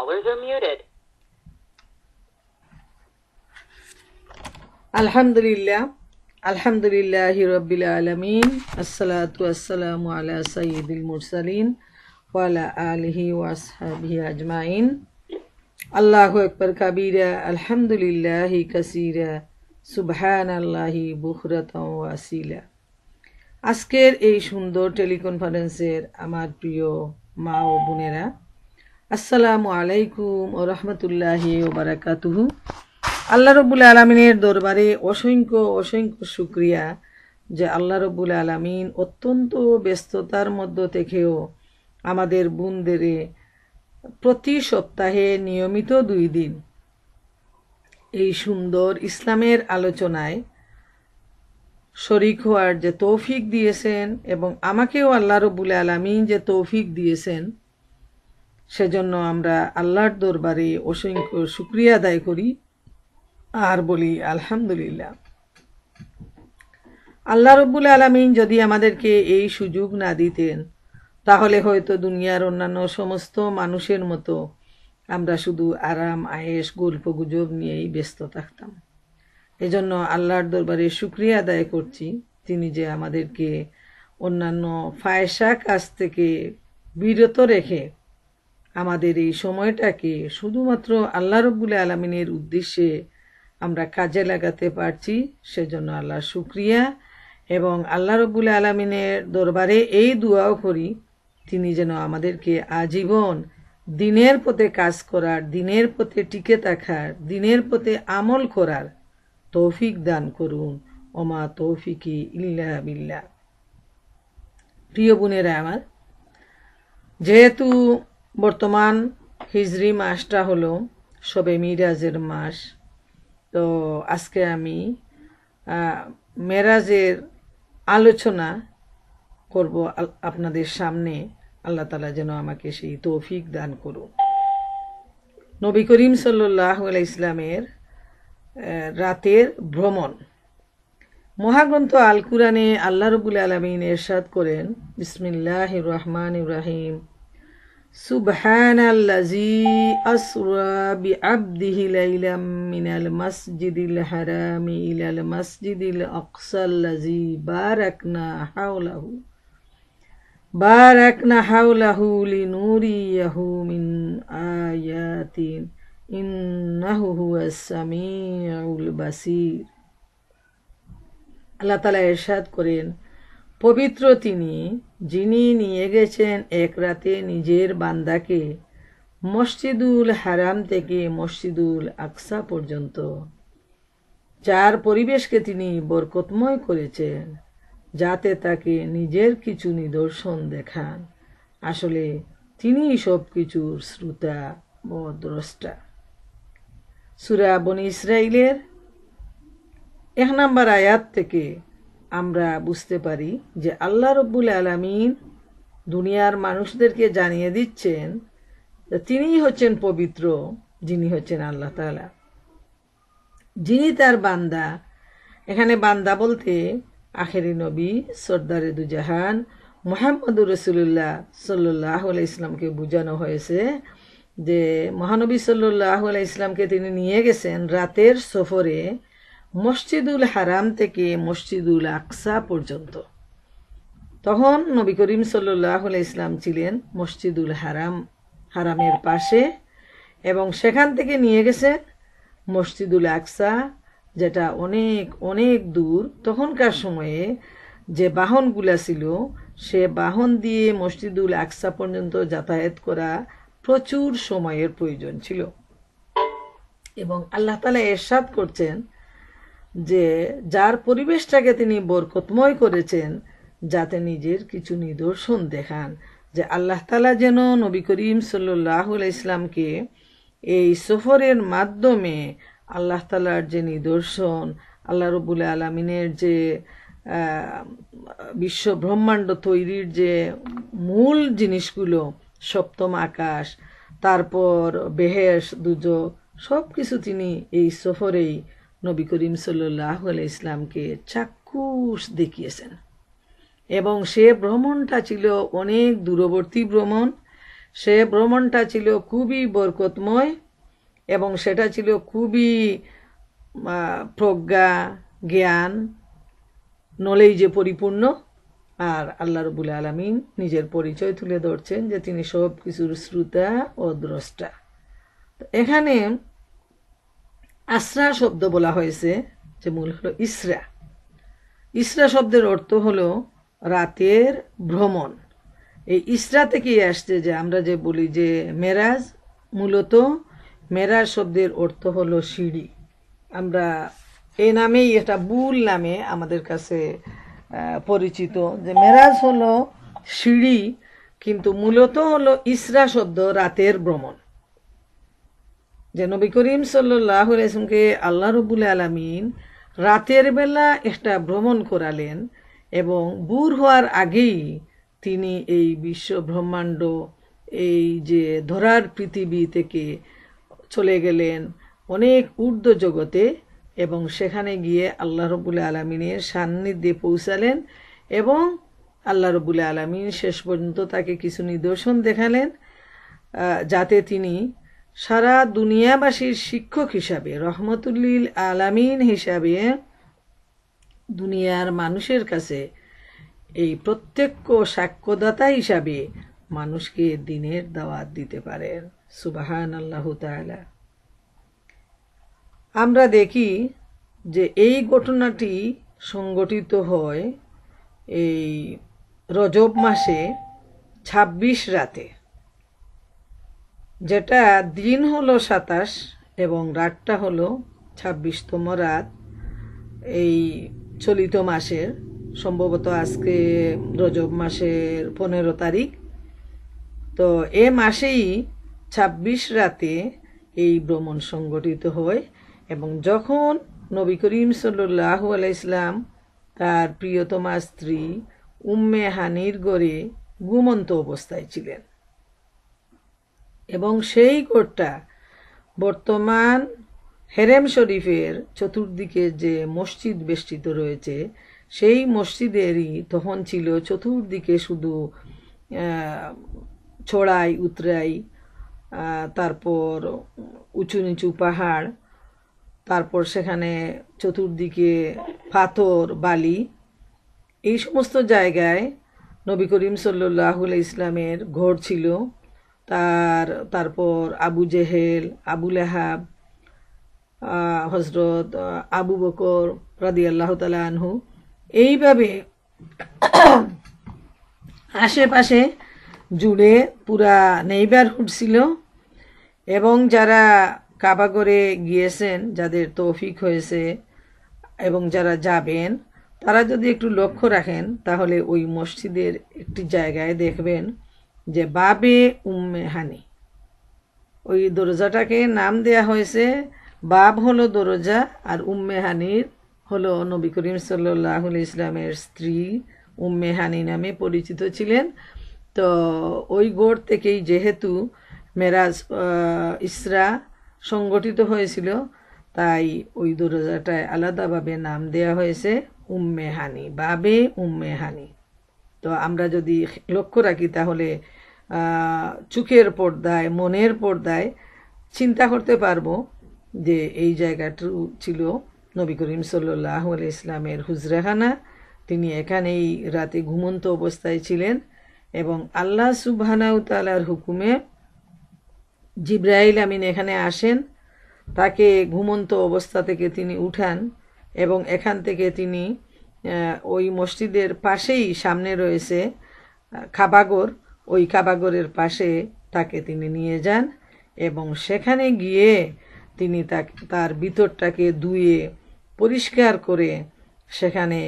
Callers are muted. Alhamdulillah. Alhamdulillahi Rabbil Alameen. Assalatu assalamu ala Sayyidil Mursaleen. Wa ala alihi wa ashabihi ajma'in. Allahu Akbar kabira. Alhamdulillahi kasira. সুবহানাল্লাহি বুখরাতম ওয়াসিলা আজকের এই সুন্দর টেলিকনফারেন্সের আমার প্রিয় মা ও বোনেরা আসসালামু আলাইকুম ও রহমতুল্লাহি ওবরাকাতুহু আল্লাহ রবুল আলমিনের দরবারে অসংখ্য অসংখ্য শুক্রিয়া যে আল্লাহ রবুল আলমিন অত্যন্ত ব্যস্ততার মধ্য থেকেও আমাদের বোনদের প্রতি সপ্তাহে নিয়মিত দুই দিন এই সুন্দর ইসলামের আলোচনায় শরিক হওয়ার যে তৌফিক দিয়েছেন এবং আমাকেও আল্লাহ রবুল আলমিন যে তৌফিক দিয়েছেন সেজন্য আমরা আল্লাহর দরবারে অসংখ্য শুক্রিয়া আদায় করি আর বলি আলহামদুলিল্লাহ আল্লাহ রব্বুল আলমিন যদি আমাদেরকে এই সুযোগ না দিতেন তাহলে হয়তো দুনিয়ার অন্যান্য সমস্ত মানুষের মতো আমরা শুধু আরাম আয়েস গল্প গুজব নিয়েই ব্যস্ত থাকতাম এজন্য আল্লাহর দরবারে সুক্রিয়া আদায় করছি তিনি যে আমাদেরকে অন্যান্য ফায়সা কাছ থেকে বিরত রেখে আমাদের এই সময়টাকে শুধুমাত্র আল্লাহ রব্বুল আলমিনের উদ্দেশ্যে আমরা কাজে লাগাতে পারছি সেজন্য আল্লাহ শুক্রিয়া এবং আল্লাহ রব্বুল আলমিনের দরবারে এই দোয়াও করি তিনি যেন আমাদেরকে আজীবন দিনের পথে কাজ করার দিনের পথে টিকে থাকার দিনের পথে আমল করার তৌফিক দান করুন ওমা তৌফিকি ইল্লা বিল্লা প্রিয় বোনেরা আমার যেহেতু বর্তমান হিজরি মাসটা হলো সবে মিরাজের মাস তো আজকে আমি মেরাজের আলোচনা করব আপনাদের সামনে আল্লাহ তালা যেন আমাকে সেই তৌফিক দান করুন নবী করিম সাল্লাহ ইসলামের রাতের ভ্রমণ মহাগ্রন্থ আল কুরানে আল্লাহ রবুল আলমিন এরশাদ করেন বিসমিল্লাহ রহমান ইব্রাহিম سبحان الذي أسرى بعبده ليلا من المسجد الحرام إلى المسجد الأقصى الذي باركنا حوله باركنا حوله لنوريه من آيات إنه هو السميع البصير الله تعالى إرشاد করেন পবিত্র তিনি যিনি নিয়ে গেছেন এক রাতে নিজের বান্দাকে মসজিদুল হারাম থেকে মসজিদুল আকসা পর্যন্ত যার পরিবেশকে তিনি বরকতময় করেছেন যাতে তাকে নিজের কিছু নিদর্শন দেখান আসলে তিনি সব কিছুর শ্রোতা ও দ্রষ্টা সুরাবন ইসরাইলের এক নম্বর আয়াত থেকে আমরা বুঝতে পারি যে আল্লাহ রব্বুল আলমিন দুনিয়ার মানুষদেরকে জানিয়ে দিচ্ছেন তিনিই হচ্ছেন পবিত্র যিনি হচ্ছেন আল্লাহ তালা যিনি তার বান্দা এখানে বান্দা বলতে আখেরি নবী সর্দারে দুজাহান মোহাম্মদুর রসুল্লাহ সাল্লাহ আলাই ইসলামকে বোঝানো হয়েছে যে মহানবী সাল্লাহ আলাই ইসলামকে তিনি নিয়ে গেছেন রাতের সফরে মসজিদুল হারাম থেকে মসজিদুল আকসা পর্যন্ত তখন নবী করিম সাল্লাহ ইসলাম ছিলেন মসজিদুল হারাম হারামের পাশে এবং সেখান থেকে নিয়ে গেছেন মসজিদুল আকসা যেটা অনেক অনেক দূর তখনকার সময়ে যে বাহনগুলা ছিল সে বাহন দিয়ে মসজিদুল আকসা পর্যন্ত যাতায়াত করা প্রচুর সময়ের প্রয়োজন ছিল এবং আল্লাহ তালা এরশাদ করছেন যে যার পরিবেশটাকে তিনি বরকতময় করেছেন যাতে নিজের কিছু নিদর্শন দেখান যে আল্লাহ তালা যেন নবী করিম সাল্লাহুল ইসলামকে এই সফরের মাধ্যমে আল্লাহ তালার যে নিদর্শন আল্লাহ রবুল আলমিনের যে বিশ্ব ব্রহ্মাণ্ড তৈরির যে মূল জিনিসগুলো সপ্তম আকাশ তারপর বেহেস দুজো সব কিছু তিনি এই সফরেই নবী করিম সাল্লাহ আলাই ইসলামকে চাক্ষুষ দেখিয়েছেন এবং সে ভ্রমণটা ছিল অনেক দূরবর্তী ভ্রমণ সে ভ্রমণটা ছিল খুবই বরকতময় এবং সেটা ছিল খুবই প্রজ্ঞা জ্ঞান নলেজে পরিপূর্ণ আর আল্লাহ রবুল আলমিন নিজের পরিচয় তুলে ধরছেন যে তিনি সব কিছুর শ্রোতা ও দ্রষ্টা এখানে আসরা শব্দ বলা হয়েছে যে মূল হলো ইসরা ইসরা শব্দের অর্থ হলো রাতের ভ্রমণ এই ইসরা থেকেই আসছে যে আমরা যে বলি যে মেরাজ মূলত মেরাজ শব্দের অর্থ হলো সিঁড়ি আমরা এই নামেই এটা বুল নামে আমাদের কাছে পরিচিত যে মেরাজ হলো সিঁড়ি কিন্তু মূলত হলো ইসরা শব্দ রাতের ভ্রমণ যে নবী করিম সাল্লাহ আল্লাহ রবুল আলমিন রাতের বেলা একটা ভ্রমণ করালেন এবং বুর হওয়ার আগেই তিনি এই বিশ্ব ব্রহ্মাণ্ড এই যে ধরার পৃথিবী থেকে চলে গেলেন অনেক ঊর্ধ্ব জগতে এবং সেখানে গিয়ে আল্লাহ রবুল আলমিনের সান্নিধ্যে পৌঁছালেন এবং আল্লাহ রবুল আলমিন শেষ পর্যন্ত তাকে কিছু নিদর্শন দেখালেন যাতে তিনি সারা দুনিয়াবাসীর শিক্ষক হিসাবে রহমতুল্লিল আলামিন হিসাবে দুনিয়ার মানুষের কাছে এই প্রত্যক্ষ সাক্ষ্যদাতা হিসাবে মানুষকে দিনের দাওয়াত দিতে পারেন সুবাহান আল্লাহ তালা আমরা দেখি যে এই ঘটনাটি সংগঠিত হয় এই রজব মাসে ২৬ রাতে যেটা দিন হলো সাতাশ এবং রাতটা হলো ছাব্বিশতম রাত এই চলিত মাসের সম্ভবত আজকে রজব মাসের পনেরো তারিখ তো এ মাসেই ২৬ রাতে এই ভ্রমণ সংগঠিত হয় এবং যখন নবী করিম সাল্লাহ ইসলাম তার প্রিয়তমা স্ত্রী উম্মে হানির গড়ে ঘুমন্ত অবস্থায় ছিলেন এবং সেই কোর্টটা বর্তমান হেরেম শরীফের চতুর্দিকে যে মসজিদ বেষ্টিত রয়েছে সেই মসজিদেরই তখন ছিল চতুর্দিকে শুধু ছড়াই উতরাই তারপর উঁচু নিচু পাহাড় তারপর সেখানে চতুর্দিকে পাথর বালি এই সমস্ত জায়গায় নবী করিম সাল্লাহুল ইসলামের ঘর ছিল তার তারপর আবু জেহেল আবু লেহাব হজরত আবু বকর রাদি আল্লাহ তালা আনহু এইভাবে আশেপাশে জুড়ে পুরা নেইবারহুড ছিল এবং যারা কাবা করে গিয়েছেন যাদের তৌফিক হয়েছে এবং যারা যাবেন তারা যদি একটু লক্ষ্য রাখেন তাহলে ওই মসজিদের একটি জায়গায় দেখবেন যে বাবে উম্মেহানি ওই দরজাটাকে নাম দেয়া হয়েছে বাব হলো দরজা আর উম্মেহানির হলো নবী করিম সাল্লাহ ইসলামের স্ত্রী উম্মেহানি নামে পরিচিত ছিলেন তো ওই গোড় থেকেই যেহেতু মেরাজ ইসরা সংগঠিত হয়েছিল তাই ওই দরজাটায় আলাদাভাবে নাম দেয়া হয়েছে উম্মেহানি বাবে উম্মেহানি তো আমরা যদি লক্ষ্য রাখি তাহলে চোখের পর্দায় মনের পর্দায় চিন্তা করতে পারবো যে এই জায়গাটু ছিল নবী করিম সাল্লাহ ইসলামের হুজরাখানা তিনি এখানেই রাতে ঘুমন্ত অবস্থায় ছিলেন এবং আল্লাহ সুবহানাউতালার হুকুমে জিব্রাইল আমিন এখানে আসেন তাকে ঘুমন্ত অবস্থা থেকে তিনি উঠান এবং এখান থেকে তিনি ওই মসজিদের পাশেই সামনে রয়েছে খাবাগর ওই খাবাগরের পাশে তাকে তিনি নিয়ে যান এবং সেখানে গিয়ে তিনি তার ভিতরটাকে ধুয়ে পরিষ্কার করে সেখানে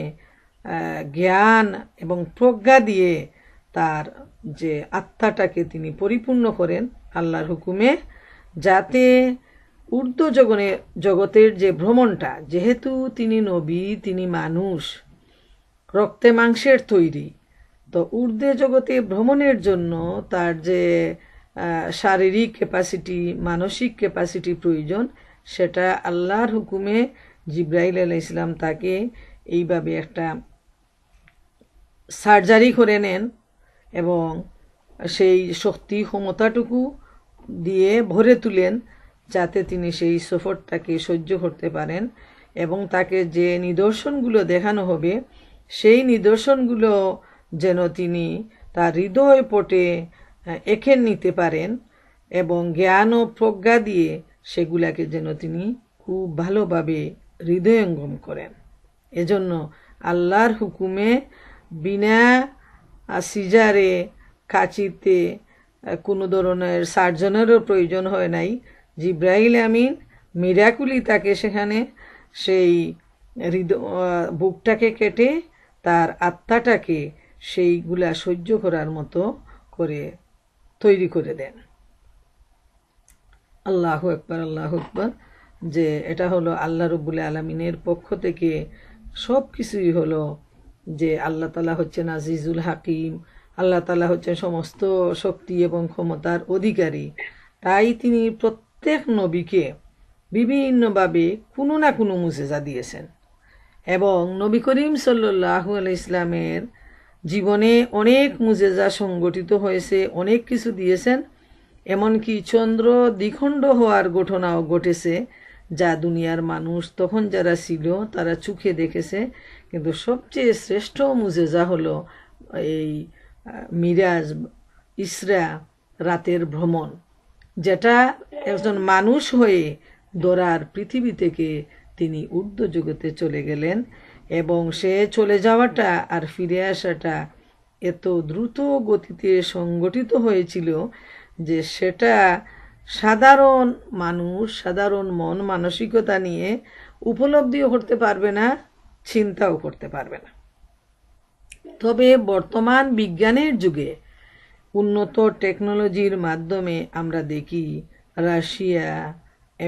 জ্ঞান এবং প্রজ্ঞা দিয়ে তার যে আত্মাটাকে তিনি পরিপূর্ণ করেন আল্লাহর হুকুমে যাতে উর্দু জগনে জগতের যে ভ্রমণটা যেহেতু তিনি নবী তিনি মানুষ রক্তে মাংসের তৈরি তো ঊর্ধ্বে জগতে ভ্রমণের জন্য তার যে শারীরিক ক্যাপাসিটি মানসিক ক্যাপাসিটি প্রয়োজন সেটা আল্লাহর হুকুমে জিব্রাহিল আলাহ ইসলাম তাকে এইভাবে একটা সার্জারি করে নেন এবং সেই শক্তি ক্ষমতাটুকু দিয়ে ভরে তুলেন যাতে তিনি সেই সফরটাকে সহ্য করতে পারেন এবং তাকে যে নিদর্শনগুলো দেখানো হবে সেই নিদর্শনগুলো যেন তিনি তার হৃদয় পটে এঁকে নিতে পারেন এবং জ্ঞান ও প্রজ্ঞা দিয়ে সেগুলাকে যেন তিনি খুব ভালোভাবে হৃদয়ঙ্গম করেন এজন্য আল্লাহর হুকুমে বিনা সিজারে কাচিতে কোনো ধরনের সার্জনেরও প্রয়োজন হয় নাই জিব্রাহিল আমিন মিরাকুলি তাকে সেখানে সেই বুকটাকে কেটে তার আত্মাটাকে সেইগুলা সহ্য করার মতো করে তৈরি করে দেন আল্লাহ একবার আল্লাহ একবার যে এটা হলো আল্লাহ রব্বুল আলমিনের পক্ষ থেকে সব কিছুই হলো যে আল্লাহ তালা হচ্ছেন আজিজুল হাকিম আল্লাহ তালা হচ্ছেন সমস্ত শক্তি এবং ক্ষমতার অধিকারী তাই তিনি প্রত্যেক প্রত্যেক নবীকে বিভিন্নভাবে কোনো না কোনো মুসেজা দিয়েছেন এবং নবী করিম সাল্লাহ ইসলামের জীবনে অনেক মুজেজা সংগঠিত হয়েছে অনেক কিছু দিয়েছেন এমনকি চন্দ্র দ্বিখণ্ড হওয়ার ঘটনাও ঘটেছে যা দুনিয়ার মানুষ তখন যারা ছিল তারা চোখে দেখেছে কিন্তু সবচেয়ে শ্রেষ্ঠ মুজেজা হল এই মিরাজ ইসরা রাতের ভ্রমণ যেটা একজন মানুষ হয়ে দোরার পৃথিবী থেকে তিনি উর্ধ্ব জগতে চলে গেলেন এবং সে চলে যাওয়াটা আর ফিরে আসাটা এত দ্রুত গতিতে সংগঠিত হয়েছিল যে সেটা সাধারণ মানুষ সাধারণ মন মানসিকতা নিয়ে উপলব্ধিও করতে পারবে না চিন্তাও করতে পারবে না তবে বর্তমান বিজ্ঞানের যুগে উন্নত টেকনোলজির মাধ্যমে আমরা দেখি রাশিয়া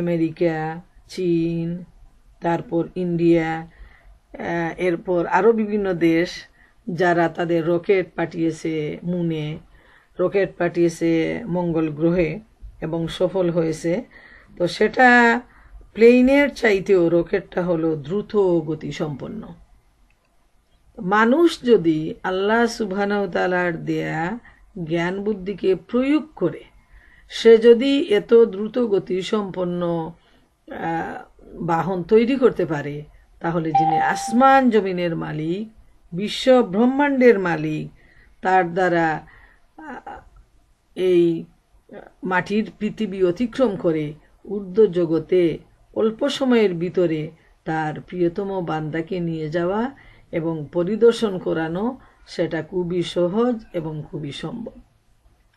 আমেরিকা চীন তারপর ইন্ডিয়া এরপর আরও বিভিন্ন দেশ যারা তাদের রকেট পাঠিয়েছে মুনে রকেট পাঠিয়েছে মঙ্গল গ্রহে এবং সফল হয়েছে তো সেটা প্লেনের চাইতেও রকেটটা হলো দ্রুত গতি সম্পন্ন মানুষ যদি আল্লাহ সুবহানাউ দেয়া জ্ঞান বুদ্ধিকে প্রয়োগ করে সে যদি এত দ্রুত গতি সম্পন্ন বাহন তৈরি করতে পারে তাহলে যিনি আসমান জমিনের মালিক বিশ্ব ব্রহ্মাণ্ডের মালিক তার দ্বারা এই মাটির পৃথিবী অতিক্রম করে ঊর্ধ্ব জগতে অল্প সময়ের ভিতরে তার প্রিয়তম বান্দাকে নিয়ে যাওয়া এবং পরিদর্শন করানো সেটা খুবই সহজ এবং খুবই সম্ভব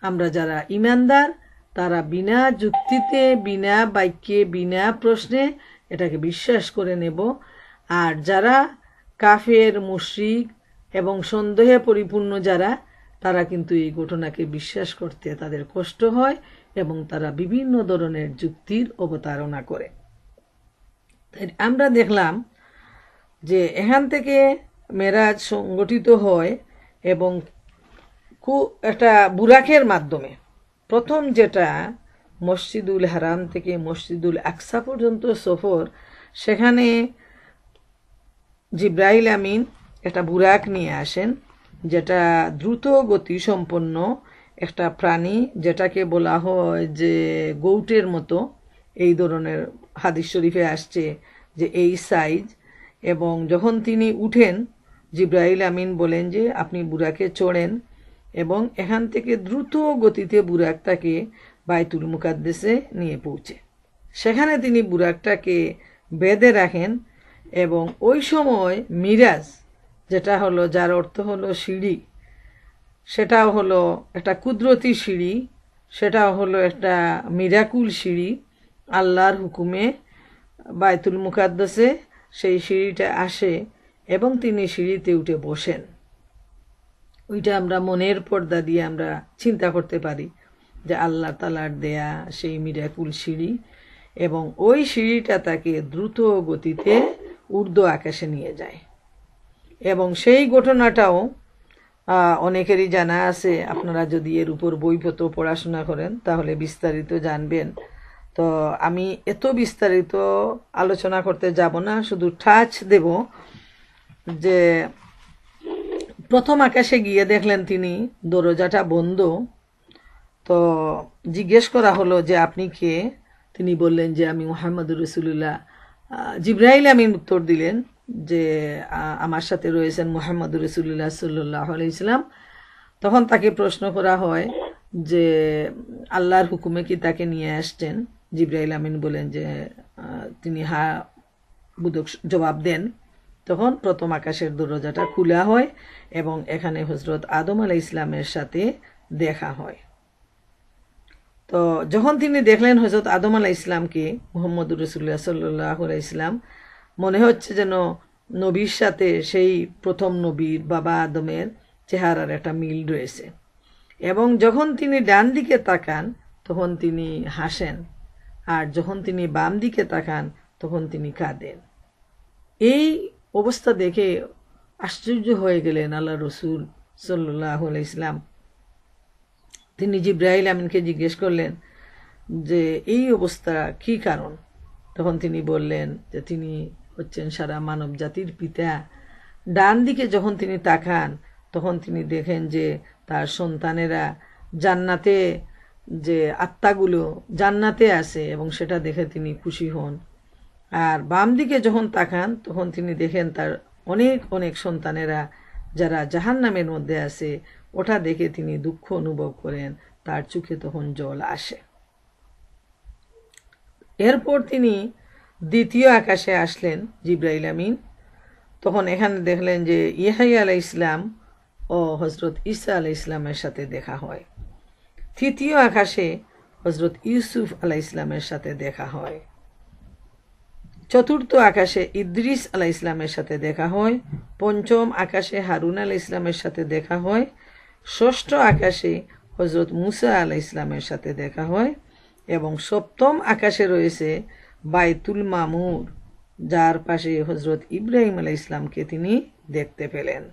আমরা যারা ইমানদার তারা বিনা যুক্তিতে বিনা বাক্যে বিনা প্রশ্নে এটাকে বিশ্বাস করে নেব আর যারা কাফের মুশ্রিক এবং সন্দেহে পরিপূর্ণ যারা তারা কিন্তু এই ঘটনাকে বিশ্বাস করতে তাদের কষ্ট হয় এবং তারা বিভিন্ন ধরনের যুক্তির অবতারণা করে আমরা দেখলাম যে এখান থেকে মেরাজ সংগঠিত হয় এবং কু একটা বুরাকের মাধ্যমে প্রথম যেটা মসজিদুল হারাম থেকে মসজিদুল আকসা পর্যন্ত সফর সেখানে জিব্রাহিল আমিন একটা বুরাক নিয়ে আসেন যেটা দ্রুত গতি সম্পন্ন একটা প্রাণী যেটাকে বলা হয় যে গৌটের মতো এই ধরনের হাদিস শরীফে আসছে যে এই সাইজ এবং যখন তিনি উঠেন জিব্রাহিল আমিন বলেন যে আপনি বুরাকে চড়েন এবং এখান থেকে দ্রুত গতিতে বুরাক তাকে বাইতুল মুকাদ্দেশে নিয়ে পৌঁছে সেখানে তিনি বুরাকটাকে বেঁধে রাখেন এবং ওই সময় মিরাজ যেটা হলো যার অর্থ হলো সিঁড়ি সেটাও হলো একটা কুদরতি সিঁড়ি সেটাও হলো একটা মিরাকুল সিঁড়ি আল্লাহর হুকুমে বায়তুল মুকাদ্দেশে সেই সিঁড়িটা আসে এবং তিনি সিঁড়িতে উঠে বসেন ওইটা আমরা মনের পর্দা দিয়ে আমরা চিন্তা করতে পারি যে আল্লাহ তালার দেয়া সেই মিরাকুল সিঁড়ি এবং ওই সিঁড়িটা তাকে দ্রুত গতিতে ঊর্ধ্ব আকাশে নিয়ে যায় এবং সেই ঘটনাটাও অনেকেরই জানা আছে আপনারা যদি এর উপর বইপত্র পড়াশোনা করেন তাহলে বিস্তারিত জানবেন তো আমি এত বিস্তারিত আলোচনা করতে যাব না শুধু ঠাচ দেব যে প্রথম আকাশে গিয়ে দেখলেন তিনি দরজাটা বন্ধ তো জিজ্ঞেস করা হলো যে আপনি কে তিনি বললেন যে আমি মোহাম্মদুর রসুল্লাহ জিব্রাহিল আমিন উত্তর দিলেন যে আমার সাথে রয়েছেন মোহাম্মদুর রসুল্লাহ সাল্লাহ ইসলাম তখন তাকে প্রশ্ন করা হয় যে আল্লাহর হুকুমে কি তাকে নিয়ে আসছেন জিব্রাহিল আমিন বলেন যে তিনি হা বুধক জবাব দেন তখন প্রথম আকাশের দরজাটা খোলা হয় এবং এখানে হজরত আদম আলা ইসলামের সাথে দেখা হয় তো যখন তিনি দেখলেন হজরত আদম আলা ইসলামকে মোহাম্মদ রসুল্লাহ সাল্লাহ ইসলাম মনে হচ্ছে যেন নবীর সাথে সেই প্রথম নবীর বাবা আদমের চেহারার একটা মিল রয়েছে এবং যখন তিনি ডান দিকে তাকান তখন তিনি হাসেন আর যখন তিনি বাম দিকে তাকান তখন তিনি কাঁদেন এই অবস্থা দেখে আশ্চর্য হয়ে গেলেন আল্লাহ রসুল সাল্লাহ ইসলাম তিনি জিব্রাহিল আমিনকে জিজ্ঞেস করলেন যে এই অবস্থা কি কারণ তখন তিনি বললেন যে তিনি হচ্ছেন সারা মানব জাতির পিতা ডান দিকে যখন তিনি তাকান তখন তিনি দেখেন যে তার সন্তানেরা জান্নাতে যে আত্মাগুলো জান্নাতে আসে এবং সেটা দেখে তিনি খুশি হন আর বাম দিকে যখন তাকান তখন তিনি দেখেন তার অনেক অনেক সন্তানেরা যারা জাহান নামের মধ্যে আছে ওটা দেখে তিনি দুঃখ অনুভব করেন তার চোখে তখন জল আসে এরপর তিনি দ্বিতীয় আকাশে আসলেন জিব্রাইল আমিন তখন এখানে দেখলেন যে ইহাই আলাই ইসলাম ও হজরত ইসা আলাহ ইসলামের সাথে দেখা হয় তৃতীয় আকাশে হজরত ইউসুফ আলাই ইসলামের সাথে দেখা হয় চতুর্থ আকাশে ইদ্রিস আলাহ ইসলামের সাথে দেখা হয় পঞ্চম আকাশে হারুন আলাহ ইসলামের সাথে দেখা হয় ষষ্ঠ আকাশে হজরত মুসা আলাহ ইসলামের সাথে দেখা হয় এবং সপ্তম আকাশে রয়েছে বাইতুল মামুর যার পাশে হজরত ইব্রাহিম আলাহ ইসলামকে তিনি দেখতে পেলেন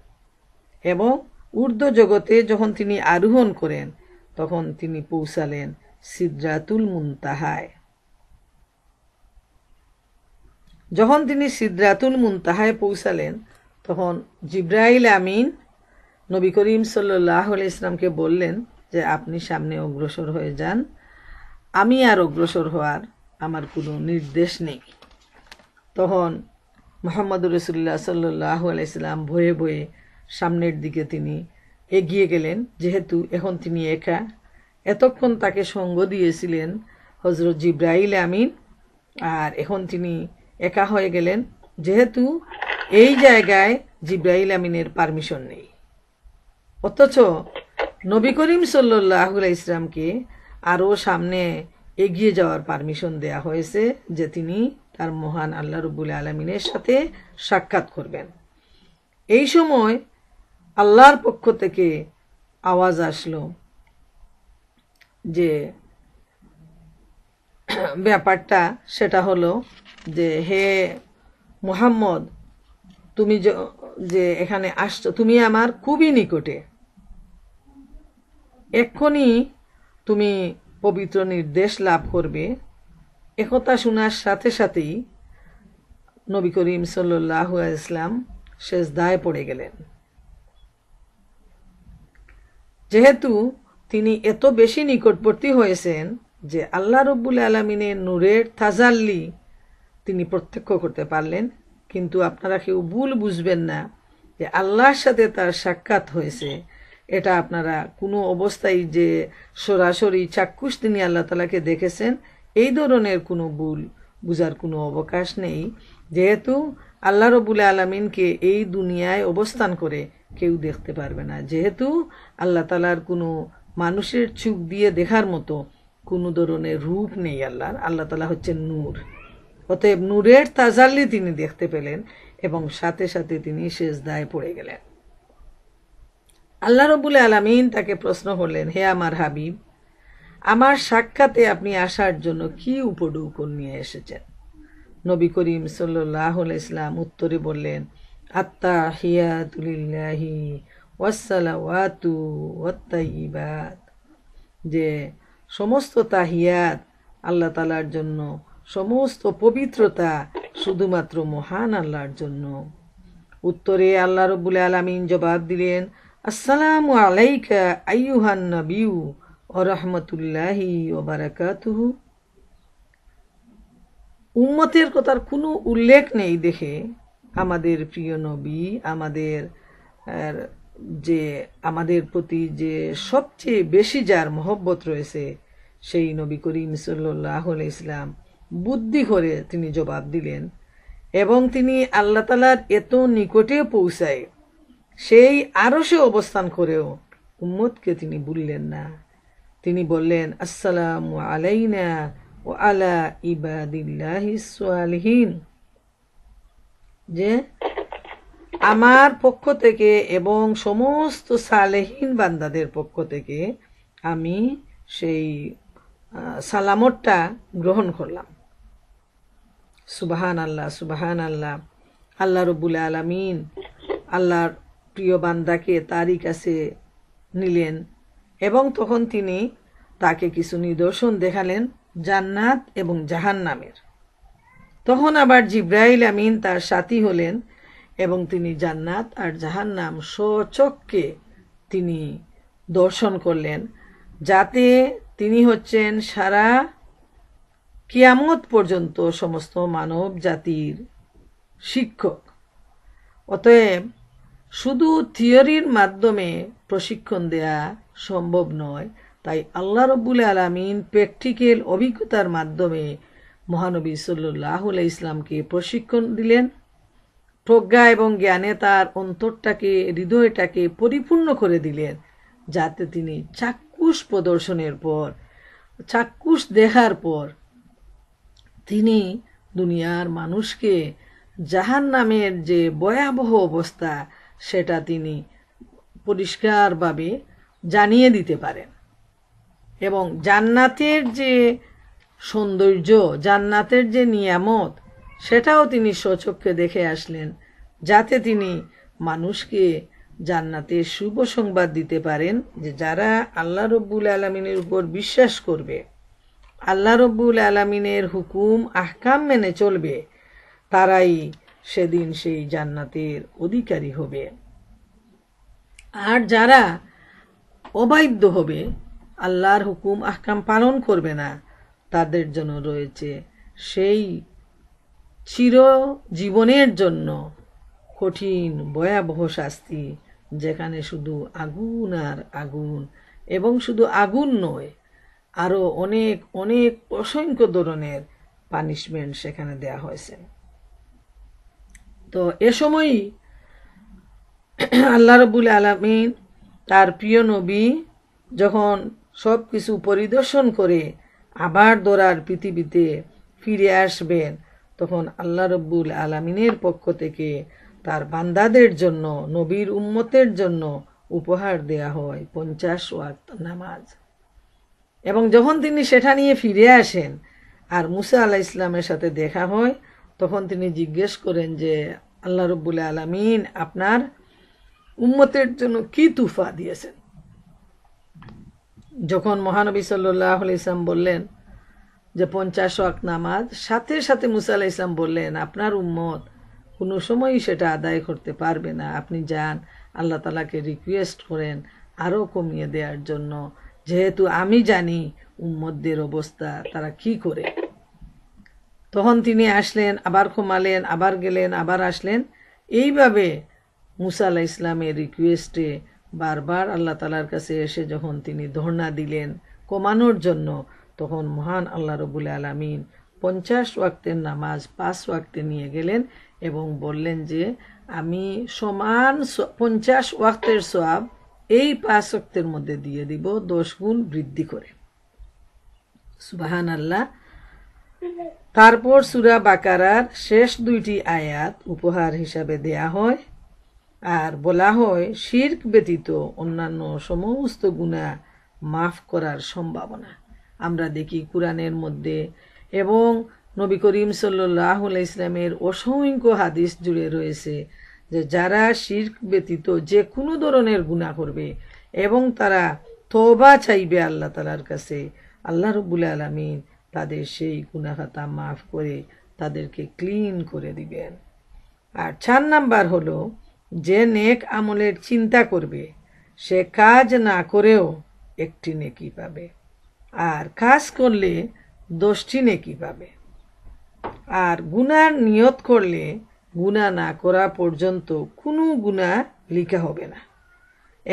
এবং ঊর্ধ্ব জগতে যখন তিনি আরোহণ করেন তখন তিনি পৌঁছালেন সিদ্রাতুল মুন্তাহায় যখন তিনি সিদ্রাতুল মুনতাহায় পৌঁছালেন তখন জিব্রাহল আমিন নবী করিম সাল্লাহ ইসলামকে বললেন যে আপনি সামনে অগ্রসর হয়ে যান আমি আর অগ্রসর হওয়ার আমার কোনো নির্দেশ নেই তখন মোহাম্মদ রসুল্লাহ সাল্লাহ আলাইসাল্লাম ভয়ে বয়ে সামনের দিকে তিনি এগিয়ে গেলেন যেহেতু এখন তিনি একা এতক্ষণ তাকে সঙ্গ দিয়েছিলেন হজরত জিব্রাইল আমিন আর এখন তিনি একা হয়ে গেলেন যেহেতু এই জায়গায় জিব্রাইল আমিনের পারমিশন নেই অথচ নবী করিম সাল্লাহুল ইসলামকে আরও সামনে এগিয়ে যাওয়ার পারমিশন দেয়া হয়েছে যে তিনি তার মহান আল্লাহ রবুল আলমিনের সাথে সাক্ষাৎ করবেন এই সময় আল্লাহর পক্ষ থেকে আওয়াজ আসলো যে ব্যাপারটা সেটা হলো যে হে মোহাম্মদ তুমি যে এখানে আসছো তুমি আমার খুবই নিকটে এক্ষুনি তুমি পবিত্র নির্দেশ লাভ করবে একথা শোনার সাথে সাথেই নবী করিম সাল্লাহ ইসলাম শেষ দায় পড়ে গেলেন যেহেতু তিনি এত বেশি নিকটবর্তী হয়েছেন যে আল্লাহ রব্বুল আলমিনের নূরের থাজাল্লি তিনি প্রত্যক্ষ করতে পারলেন কিন্তু আপনারা কেউ ভুল বুঝবেন না যে আল্লাহর সাথে তার সাক্ষাৎ হয়েছে এটা আপনারা কোনো অবস্থায় যে সরাসরি চাক্ষুষ তিনি আল্লাহ তালাকে দেখেছেন এই ধরনের কোনো ভুল বুঝার কোনো অবকাশ নেই যেহেতু আল্লাহ রবুল আলমিনকে এই দুনিয়ায় অবস্থান করে কেউ দেখতে পারবে না যেহেতু আল্লাহ তালার কোনো মানুষের চুপ দিয়ে দেখার মতো কোনো ধরনের রূপ নেই আল্লাহর আল্লাহ তালা হচ্ছেন নূর অতএব নূরের তাজাল্লি তিনি দেখতে পেলেন এবং সাথে সাথে তিনি শেষ দায় পড়ে গেলেন আল্লাহ রবুল আলমিন তাকে প্রশ্ন করলেন হে আমার হাবিব আমার সাক্ষাতে আপনি আসার জন্য কি উপডুকন নিয়ে এসেছেন নবী করিম সাল্লাহ ইসলাম উত্তরে বললেন আত্মা হিয়াতুলিল্লাহি ওয়াসালাওয়াতু যে সমস্ত তাহিয়াত আল্লাহ তালার জন্য সমস্ত পবিত্রতা শুধুমাত্র মহান আল্লাহর জন্য উত্তরে আল্লাহ রবুল আলমিন জবাব দিলেন আসসালাম আলাইকা আইয়ুহান নবিউ ও রহমতুল্লাহি ও বারাকাতুহু উম্মতের কথার কোনো উল্লেখ নেই দেখে আমাদের প্রিয় নবী আমাদের যে আমাদের প্রতি যে সবচেয়ে বেশি যার মহব্বত রয়েছে সেই নবী করিম সাল্লাহ ইসলাম বুদ্ধি করে তিনি জবাব দিলেন এবং তিনি আল্লাহ তালার এত নিকটে পৌঁছায় সেই আরও সে অবস্থান করেও উম্মদকে তিনি বললেন না তিনি বললেন আসসালাম আলাইনা ও আলা ইবাদিল্লাহ সালহীন যে আমার পক্ষ থেকে এবং সমস্ত সালেহীন বান্দাদের পক্ষ থেকে আমি সেই সালামতটা গ্রহণ করলাম সুবাহান আল্লাহ সুবাহান আল্লাহ আল্লাহ রবুল আলমিন আল্লাহর প্রিয় বান্দাকে তারই কাছে নিলেন এবং তখন তিনি তাকে কিছু নিদর্শন দেখালেন জান্নাত এবং জাহান নামের তখন আবার জিব্রাইল আমিন তার সাথী হলেন এবং তিনি জান্নাত আর জাহান নাম সচককে তিনি দর্শন করলেন যাতে তিনি হচ্ছেন সারা কিয়ামত পর্যন্ত সমস্ত মানব জাতির শিক্ষক অতএব শুধু থিওরির মাধ্যমে প্রশিক্ষণ দেয়া সম্ভব নয় তাই আল্লাহ রব্বুল আলমিন প্র্যাকটিক্যাল অভিজ্ঞতার মাধ্যমে মহানবী সাল্লাহ ইসলামকে প্রশিক্ষণ দিলেন প্রজ্ঞা এবং জ্ঞানে তার অন্তরটাকে হৃদয়টাকে পরিপূর্ণ করে দিলেন যাতে তিনি চাক্ষুষ প্রদর্শনের পর চাক্ষুষ দেখার পর তিনি দুনিয়ার মানুষকে জাহান নামের যে ভয়াবহ অবস্থা সেটা তিনি পরিষ্কারভাবে জানিয়ে দিতে পারেন এবং জান্নাতের যে সৌন্দর্য জান্নাতের যে নিয়ামত সেটাও তিনি স্বচক্ষে দেখে আসলেন যাতে তিনি মানুষকে জান্নাতে শুভ সংবাদ দিতে পারেন যে যারা আল্লাহ রব্বুল আলমিনের উপর বিশ্বাস করবে আল্লাহ রব্বুল আলমিনের হুকুম আহকাম মেনে চলবে তারাই সেদিন সেই জান্নাতের অধিকারী হবে আর যারা অবাধ্য হবে আল্লাহর হুকুম আহকাম পালন করবে না তাদের জন্য রয়েছে সেই চির জীবনের জন্য কঠিন ভয়াবহ শাস্তি যেখানে শুধু আগুন আর আগুন এবং শুধু আগুন নয় আরও অনেক অনেক অসংখ্য ধরনের পানিশমেন্ট সেখানে দেয়া হয়েছে তো এ সময়ই আল্লাহ রবুল আলমিন তার প্রিয় নবী যখন সব কিছু পরিদর্শন করে আবার দৌড়ার পৃথিবীতে ফিরে আসবেন তখন আল্লাহ রব্বুল আলমিনের পক্ষ থেকে তার বান্দাদের জন্য নবীর উম্মতের জন্য উপহার দেয়া হয় পঞ্চাশ ওয়াক্ত নামাজ এবং যখন তিনি সেটা নিয়ে ফিরে আসেন আর মুসা আলাহ ইসলামের সাথে দেখা হয় তখন তিনি জিজ্ঞেস করেন যে আল্লাহ রব্বুল আলমিন আপনার উম্মতের জন্য কি তুফা দিয়েছেন যখন মহানবী সাল্লাহ ইসলাম বললেন যে পঞ্চাশ আক নামাজ সাথে সাথে মুসা আলাহ ইসলাম বললেন আপনার উম্মত কোনো সময়ই সেটা আদায় করতে পারবে না আপনি যান আল্লাহ তালাকে রিকোয়েস্ট করেন আরও কমিয়ে দেওয়ার জন্য যেহেতু আমি জানি উম্মদদের অবস্থা তারা কি করে তখন তিনি আসলেন আবার কমালেন আবার গেলেন আবার আসলেন এইভাবে মুসাল ইসলামের রিকোয়েস্টে বারবার আল্লাহ তালার কাছে এসে যখন তিনি ধর্ণা দিলেন কমানোর জন্য তখন মহান আল্লাহ রবুল আলমিন পঞ্চাশ ওয়াক্তের নামাজ পাঁচ ওয়াক্তে নিয়ে গেলেন এবং বললেন যে আমি সমান পঞ্চাশ ওয়াক্তের সোয়াব এই পাঁচ শক্তের মধ্যে দিয়ে দিব দশ গুণ বৃদ্ধি করে সুবাহান আল্লাহ তারপর সুরা বাকারার শেষ দুইটি আয়াত উপহার হিসাবে দেয়া হয় আর বলা হয় শির্ক ব্যতীত অন্যান্য সমস্ত গুণা মাফ করার সম্ভাবনা আমরা দেখি কোরআনের মধ্যে এবং নবী করিম সাল্লাহ ইসলামের অসংখ্য হাদিস জুড়ে রয়েছে যে যারা শির্ক ব্যতীত যে কোনো ধরনের গুণা করবে এবং তারা তবা চাইবে আল্লাহ তালার কাছে আল্লাহ রবুল আলমিন তাদের সেই গুণাখাতা মাফ করে তাদেরকে ক্লিন করে দিবেন আর চার নাম্বার হলো যে নেক আমলের চিন্তা করবে সে কাজ না করেও একটি নেকি পাবে আর কাজ করলে দশটি নেকি পাবে আর গুনার নিয়ত করলে গুণা না করা পর্যন্ত কোনো গুণা লিখা হবে না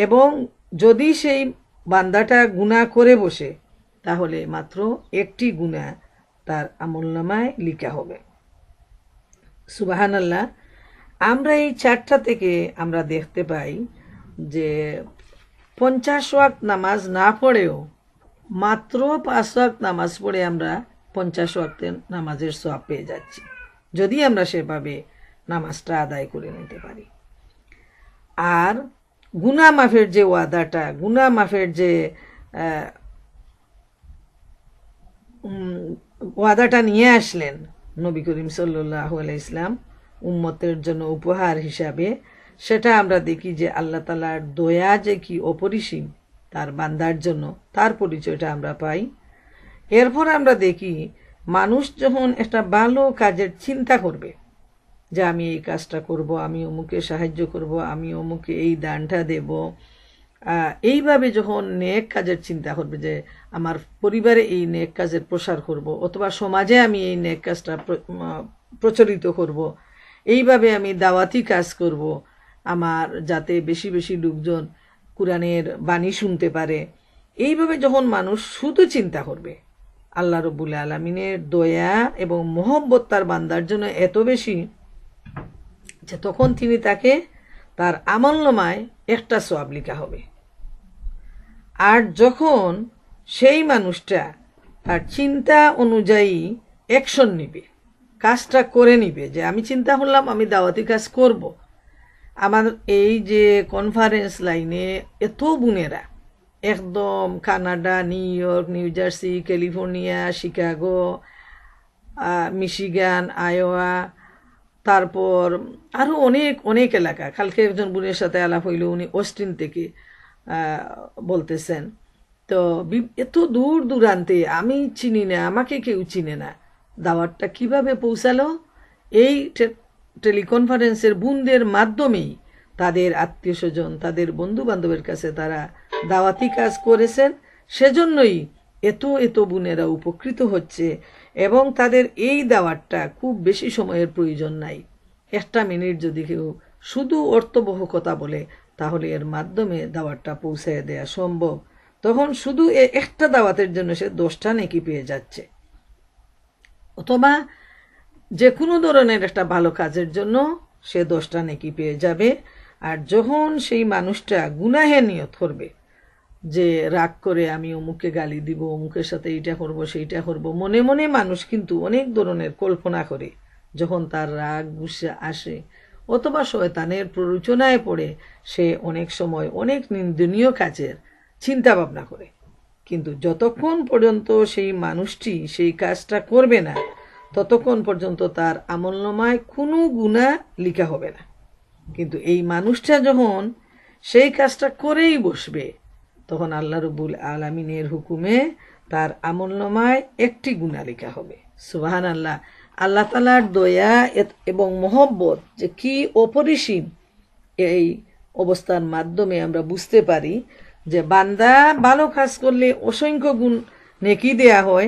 এবং যদি সেই বান্দাটা গুণা করে বসে তাহলে মাত্র একটি গুণা তার আমলনামায় লিখা হবে সুবাহান আল্লাহ আমরা এই চারটা থেকে আমরা দেখতে পাই যে পঞ্চাশ ওয়াক্ত নামাজ না পড়েও মাত্র পাঁচ ওয়াক্ত নামাজ পড়ে আমরা পঞ্চাশ ওয়াক্তের নামাজের সোয়াব পেয়ে যাচ্ছি যদি আমরা সেভাবে নামাজটা আদায় করে নিতে পারি আর গুনা মাফের যে ওয়াদাটা গুনা মাফের যে ওয়াদাটা নিয়ে আসলেন নবী করিম সাল্লাহ ইসলাম উম্মতের জন্য উপহার হিসাবে সেটা আমরা দেখি যে আল্লাহ তালার দয়া যে কি অপরিসীম তার বান্দার জন্য তার পরিচয়টা আমরা পাই এরপর আমরা দেখি মানুষ যখন একটা ভালো কাজের চিন্তা করবে যে আমি এই কাজটা করব আমি অমুকে সাহায্য করব আমি অমুকে এই দানটা দেব এইভাবে যখন নেক কাজের চিন্তা করবে যে আমার পরিবারে এই নেক কাজের প্রসার করব অথবা সমাজে আমি এই নেক কাজটা প্রচলিত করব এইভাবে আমি দাওয়াতি কাজ করব আমার যাতে বেশি বেশি লোকজন কোরআনের বাণী শুনতে পারে এইভাবে যখন মানুষ শুধু চিন্তা করবে আল্লাহ রবুল আলমিনের দয়া এবং মোহব্বত তার বান্দার জন্য এত বেশি যে তখন তিনি তাকে তার আমল্যমায় একটা সোয়াব লিখা হবে আর যখন সেই মানুষটা তার চিন্তা অনুযায়ী অ্যাকশন নিবে কাজটা করে নিবে যে আমি চিন্তা করলাম আমি দাওয়াতি কাজ করব। আমার এই যে কনফারেন্স লাইনে এত বোনেরা একদম Canada New York New Jersey California Chicago Michigan Iowa তারপর আরও অনেক অনেক এলাকা কালকে একজন বোনের সাথে আলাপ হইল উনি অস্টিন থেকে বলতেছেন তো এত দূর দূরান্তে আমি চিনি না আমাকে কেউ চিনে না দাওয়াতটা কিভাবে পৌঁছালো এই টেলিকনফারেন্সের বোনদের মাধ্যমেই তাদের আত্মীয় স্বজন তাদের বন্ধু বান্ধবের কাছে তারা দাওয়াতি কাজ করেছেন সেজন্যই এত এত বোনেরা উপকৃত হচ্ছে এবং তাদের এই দাওয়াতটা খুব বেশি সময়ের প্রয়োজন নাই একটা মিনিট যদি কেউ শুধু অর্থবহ কথা বলে তাহলে এর মাধ্যমে দাওয়াতটা পৌঁছে দেয়া সম্ভব তখন শুধু এ একটা দাওয়াতের জন্য সে দশটা নেকি পেয়ে যাচ্ছে অথবা যে কোনো ধরনের একটা ভালো কাজের জন্য সে দশটা নেকি পেয়ে যাবে আর যখন সেই মানুষটা গুনাহে নিয়ত করবে যে রাগ করে আমি অমুককে গালি দিব অমুকের সাথে এইটা করব সেইটা করব মনে মনে মানুষ কিন্তু অনেক ধরনের কল্পনা করে যখন তার রাগ গুসে আসে অথবা শয়তানের প্ররোচনায় পড়ে সে অনেক সময় অনেক নিন্দনীয় কাজের চিন্তা ভাবনা করে কিন্তু যতক্ষণ পর্যন্ত সেই মানুষটি সেই কাজটা করবে না ততক্ষণ পর্যন্ত তার আমলনামায় কোনো গুণা লিখা হবে না কিন্তু এই মানুষটা যখন সেই কাজটা করেই বসবে তখন আল্লাহ রবুল আলমিনের হুকুমে তার আমলনামায় একটি গুণালিকা হবে সুবাহান আল্লাহ আল্লাহ তালার দয়া এবং মহব্বত যে কি অপরিসীম এই অবস্থার মাধ্যমে আমরা বুঝতে পারি যে বান্দা ভালো কাজ করলে অসংখ্য গুণ নেকি দেয়া হয়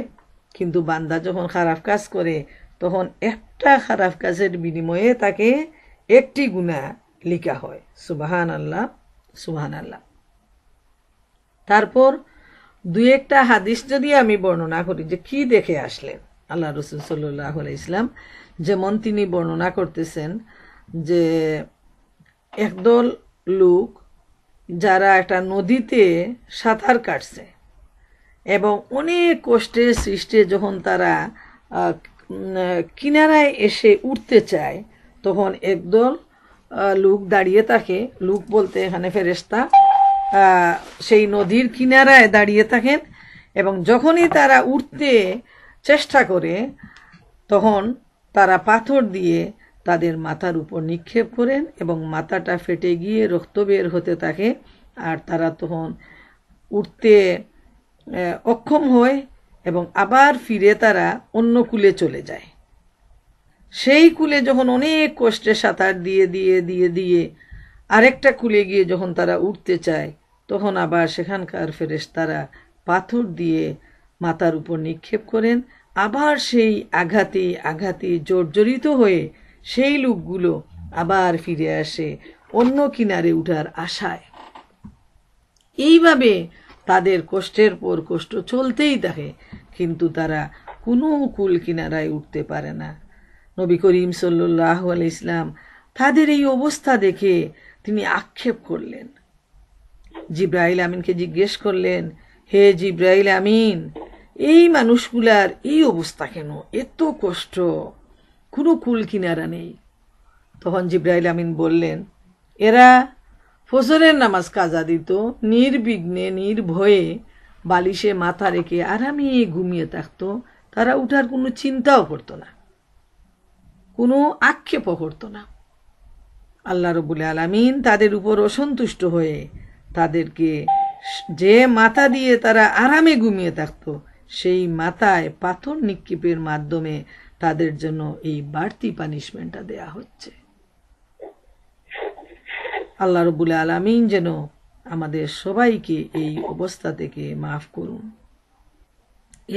কিন্তু বান্দা যখন খারাপ কাজ করে তখন একটা খারাপ কাজের বিনিময়ে তাকে একটি গুণা লিখা হয় সুবাহান আল্লাহ সুবাহান আল্লাহ তারপর দুই একটা হাদিস যদি আমি বর্ণনা করি যে কি দেখে আসলেন আল্লাহ রসুল সাল্লাহ ইসলাম যেমন তিনি বর্ণনা করতেছেন যে একদল লোক যারা একটা নদীতে সাঁতার কাটছে এবং অনেক কষ্টে সৃষ্টে যখন তারা কিনারায় এসে উঠতে চায় তখন একদল লোক দাঁড়িয়ে থাকে লোক বলতে এখানে ফেরেস্তা সেই নদীর কিনারায় দাঁড়িয়ে থাকেন এবং যখনই তারা উঠতে চেষ্টা করে তখন তারা পাথর দিয়ে তাদের মাথার উপর নিক্ষেপ করেন এবং মাথাটা ফেটে গিয়ে রক্ত বের হতে থাকে আর তারা তখন উঠতে অক্ষম হয় এবং আবার ফিরে তারা অন্য কুলে চলে যায় সেই কুলে যখন অনেক কষ্টে সাঁতার দিয়ে দিয়ে দিয়ে দিয়ে আরেকটা কুলে গিয়ে যখন তারা উঠতে চায় তখন আবার সেখানকার ফেরেশতারা পাথর দিয়ে মাতার উপর নিক্ষেপ করেন আবার সেই আঘাতে আঘাতে জর্জরিত হয়ে সেই লোকগুলো আবার ফিরে আসে অন্য কিনারে উঠার আশায় এইভাবে তাদের কষ্টের পর কষ্ট চলতেই থাকে কিন্তু তারা কোনো কুল কিনারায় উঠতে পারে না নবী করিম সাল্লাহ আল ইসলাম তাদের এই অবস্থা দেখে তিনি আক্ষেপ করলেন জিব্রাহল আমিনকে জিজ্ঞেস করলেন হে জিব্রাহল আমিন এই মানুষগুলার এই অবস্থা কেন এত কষ্ট কোনো কুল কিনারা নেই তখন জিব্রাইল আমিন বললেন এরা ফজরের নামাজ কাজা দিত নির্বিঘ্নে নির্ভয়ে বালিশে মাথা রেখে আরামে ঘুমিয়ে থাকত তারা উঠার কোনো চিন্তাও করতো না কোনো আক্ষেপও করতো না আল্লাহ রবুল আলমিন তাদের উপর অসন্তুষ্ট হয়ে তাদেরকে যে মাথা দিয়ে তারা আরামে ঘুমিয়ে থাকতো সেই মাথায় পাথর নিক্ষেপের মাধ্যমে তাদের জন্য এই বাড়তি পানিশমেন্টটা দেয়া হচ্ছে আল্লাহ রবুল আলমিন যেন আমাদের সবাইকে এই অবস্থা থেকে মাফ করুন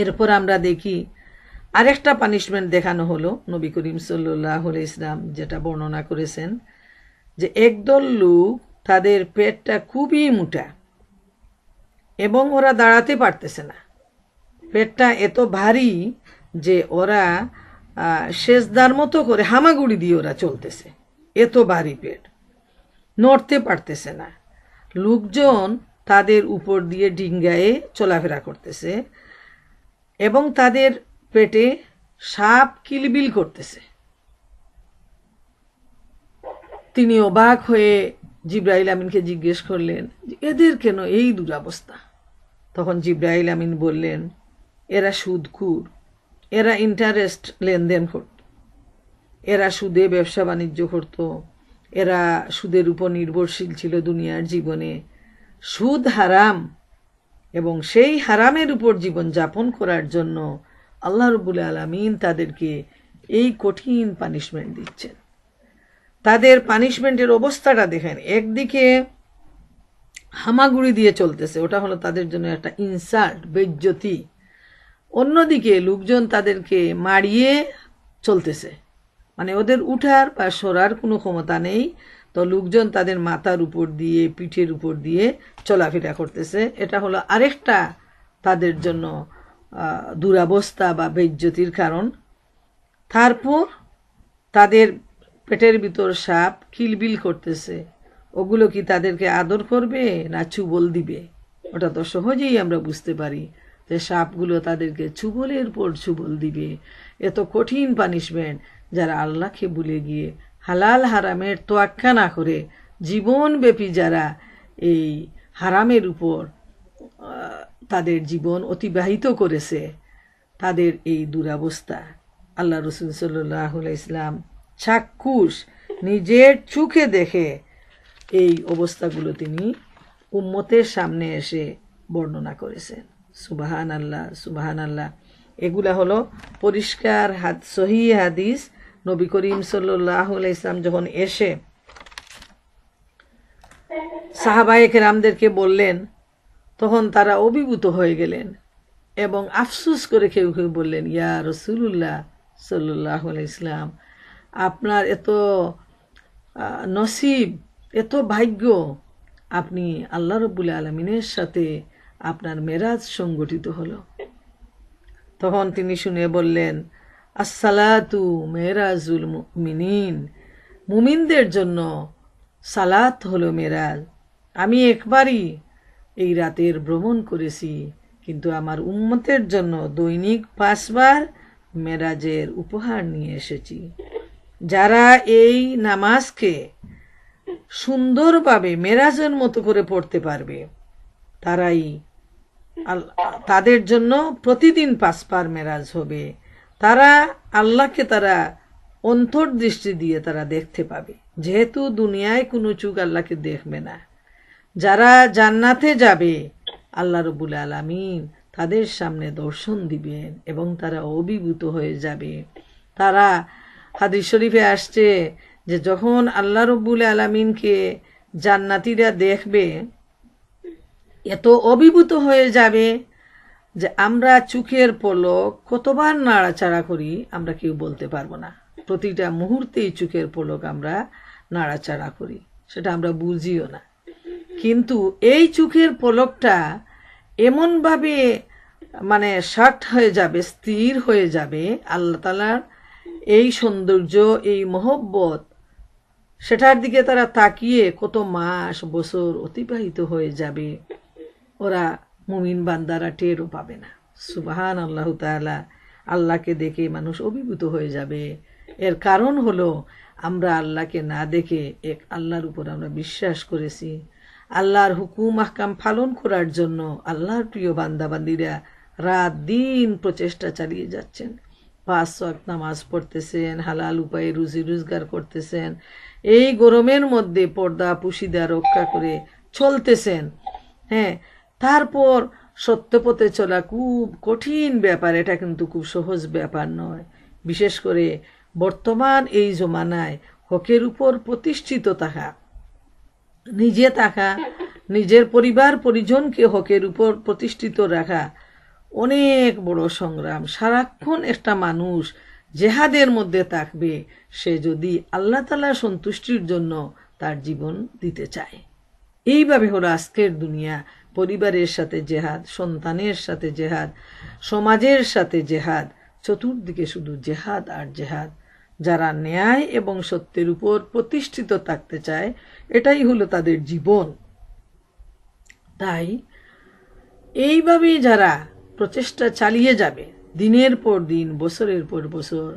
এরপর আমরা দেখি আরেকটা পানিশমেন্ট দেখানো হলো নবী করিম সাল্লাহ ইসলাম যেটা বর্ণনা করেছেন যে একদল লোক তাদের পেটটা খুবই মোটা এবং ওরা দাঁড়াতে পারতেছে না পেটটা এত ভারী যে ওরা শেষদার মতো করে হামাগুড়ি দিয়ে ওরা চলতেছে এত ভারী পেট নড়তে পারতেছে না লোকজন তাদের উপর দিয়ে ডিঙ্গায়ে চলাফেরা করতেছে এবং তাদের পেটে সাপ কিলবিল করতেছে তিনি অবাক হয়ে জিব্রাহল আমিনকে জিজ্ঞেস করলেন এদের কেন এই দুরাবস্থা তখন জিব্রাহল আমিন বললেন এরা সুদকুর এরা ইন্টারেস্ট লেনদেন করত এরা সুদে ব্যবসা বাণিজ্য করত এরা সুদের উপর নির্ভরশীল ছিল দুনিয়ার জীবনে সুদ হারাম এবং সেই হারামের উপর জীবন যাপন করার জন্য আল্লাহ রবুল আলমিন তাদেরকে এই কঠিন পানিশমেন্ট দিচ্ছেন তাদের পানিশমেন্টের অবস্থাটা দেখেন একদিকে হামাগুড়ি দিয়ে চলতেছে ওটা হলো তাদের জন্য একটা ইনসাল্ট বেজ্জতি অন্যদিকে লোকজন তাদেরকে মারিয়ে চলতেছে মানে ওদের উঠার বা সরার কোনো ক্ষমতা নেই তো লোকজন তাদের মাথার উপর দিয়ে পিঠের উপর দিয়ে চলাফেরা করতেছে এটা হলো আরেকটা তাদের জন্য দুরাবস্থা বা বেজ্জতির কারণ তারপর তাদের পেটের ভিতর সাপ কিলবিল করতেছে ওগুলো কি তাদেরকে আদর করবে না চুবল দিবে ওটা তো সহজেই আমরা বুঝতে পারি যে সাপগুলো তাদেরকে চুবলের পর চুবল দিবে এত কঠিন পানিশমেন্ট যারা আল্লাহকে ভুলে গিয়ে হালাল হারামের তোয়াক্কা না করে জীবনব্যাপী যারা এই হারামের উপর তাদের জীবন অতিবাহিত করেছে তাদের এই দুরাবস্থা আল্লাহ রসুল সাল্লাহ ইসলাম চাক্ষুষ নিজের চোখে দেখে এই অবস্থাগুলো তিনি উম্মতের সামনে এসে বর্ণনা করেছেন সুবাহান আল্লাহ সুবাহান আল্লাহ এগুলা হলো পরিষ্কার হাত সহি হাদিস নবী করিম সাল্লাহ ইসলাম যখন এসে সাহাবায়ে রামদেরকে বললেন তখন তারা অভিভূত হয়ে গেলেন এবং আফসুস করে কেউ কেউ বললেন ইয়া রসুল্লাহ সাল্লাহ ইসলাম আপনার এত নসিব এত ভাগ্য আপনি আল্লাহ রবুল আলমিনের সাথে আপনার মেরাজ সংগঠিত হলো তখন তিনি শুনে বললেন আসসালাতু মেরাজুল মিনিন মুমিনদের জন্য সালাত হলো মেরাজ আমি একবারই এই রাতের ভ্রমণ করেছি কিন্তু আমার উন্মতের জন্য দৈনিক পাঁচবার মেরাজের উপহার নিয়ে এসেছি যারা এই নামাজকে সুন্দরভাবে মেরাজের মতো করে পড়তে পারবে তারাই তাদের জন্য প্রতিদিন পাসপার মেরাজ হবে তারা আল্লাহকে তারা অন্তর্দৃষ্টি দিয়ে তারা দেখতে পাবে যেহেতু দুনিয়ায় কোনো চুক আল্লাহকে দেখবে না যারা জান্নাতে যাবে আল্লাহ রবুল আলমিন তাদের সামনে দর্শন দিবেন এবং তারা অভিভূত হয়ে যাবে তারা হাদিস শরীফে আসছে যে যখন আল্লাহ রব্বুল আলমিনকে জান্নাতিরা দেখবে এত অভিভূত হয়ে যাবে যে আমরা চুখের পলক কতবার নাড়াচাড়া করি আমরা কেউ বলতে পারবো না প্রতিটা মুহূর্তেই চুখের পলক আমরা নাড়াচাড়া করি সেটা আমরা বুঝিও না কিন্তু এই চুখের পলকটা এমনভাবে মানে শার্ট হয়ে যাবে স্থির হয়ে যাবে আল্লাহ তালার এই সৌন্দর্য এই মহব্বত সেটার দিকে তারা তাকিয়ে কত মাস বছর অতিবাহিত হয়ে যাবে ওরা মুমিন বান্দারা টেরও পাবে না সুবাহান আল্লাহ তালা আল্লাহকে দেখে মানুষ অভিভূত হয়ে যাবে এর কারণ হলো আমরা আল্লাহকে না দেখে এক আল্লাহর উপর আমরা বিশ্বাস করেছি আল্লাহর হুকুম আহকাম পালন করার জন্য আল্লাহর প্রিয় বান্দাবান্দিরা রাত দিন প্রচেষ্টা চালিয়ে যাচ্ছেন পাঁচ ওয়াক্ত নামাজ পড়তেছেন হালাল উপায়ে রুজি রোজগার করতেছেন এই গরমের মধ্যে পর্দা পুশিদা রক্ষা করে চলতেছেন হ্যাঁ তারপর সত্যপথে চলা খুব কঠিন ব্যাপার এটা কিন্তু খুব সহজ ব্যাপার নয় বিশেষ করে বর্তমান এই জমানায় হকের উপর প্রতিষ্ঠিত থাকা নিজে থাকা নিজের পরিবার পরিজনকে হকের উপর প্রতিষ্ঠিত রাখা অনেক বড় সংগ্রাম সারাক্ষণ একটা মানুষ জেহাদের মধ্যে থাকবে সে যদি আল্লাহ তালা সন্তুষ্টির জন্য তার জীবন দিতে চায় এইভাবে হলো আজকের দুনিয়া পরিবারের সাথে জেহাদ সন্তানের সাথে জেহাদ সমাজের সাথে জেহাদ চতুর্দিকে শুধু জেহাদ আর জেহাদ যারা ন্যায় এবং সত্যের উপর প্রতিষ্ঠিত থাকতে চায় এটাই হলো তাদের জীবন তাই এইভাবেই যারা প্রচেষ্টা চালিয়ে যাবে দিনের পর দিন বছরের পর বছর